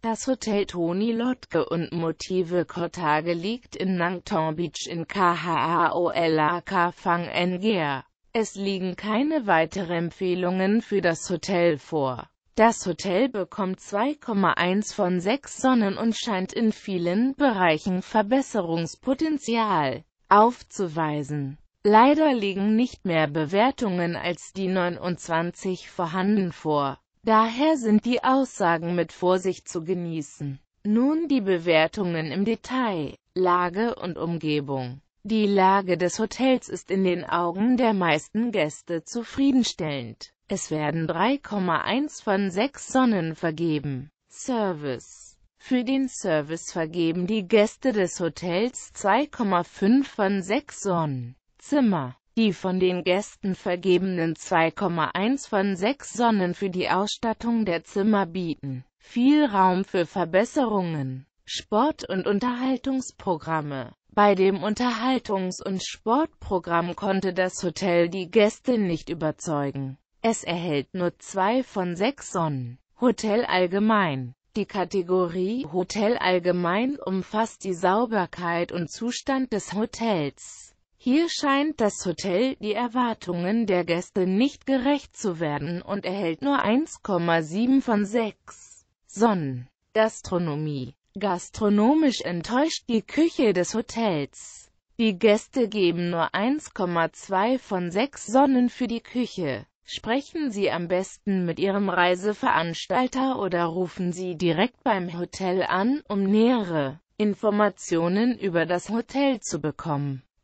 Das Hotel Toni Lotke und Motive Cottage liegt in Nangton Beach in Khaolak Fang Nga. Es liegen keine weiteren Empfehlungen für das Hotel vor. Das Hotel bekommt 2,1 von 6 Sonnen und scheint in vielen Bereichen Verbesserungspotenzial aufzuweisen. Leider liegen nicht mehr Bewertungen als die 29 vorhanden vor. Daher sind die Aussagen mit Vorsicht zu genießen. Nun die Bewertungen im Detail, Lage und Umgebung. Die Lage des Hotels ist in den Augen der meisten Gäste zufriedenstellend. Es werden 3,1 von 6 Sonnen vergeben. Service Für den Service vergeben die Gäste des Hotels 2,5 von 6 Sonnen. Zimmer die von den Gästen vergebenen 2,1 von 6 Sonnen für die Ausstattung der Zimmer bieten viel Raum für Verbesserungen. Sport- und Unterhaltungsprogramme Bei dem Unterhaltungs- und Sportprogramm konnte das Hotel die Gäste nicht überzeugen. Es erhält nur 2 von 6 Sonnen. Hotel allgemein die Kategorie Hotel allgemein umfasst die Sauberkeit und Zustand des Hotels. Hier scheint das Hotel die Erwartungen der Gäste nicht gerecht zu werden und erhält nur 1,7 von 6 Sonnen. Gastronomie. Gastronomisch enttäuscht die Küche des Hotels. Die Gäste geben nur 1,2 von 6 Sonnen für die Küche. Sprechen Sie am besten mit Ihrem Reiseveranstalter oder rufen Sie direkt beim Hotel an, um nähere Informationen über das Hotel zu bekommen.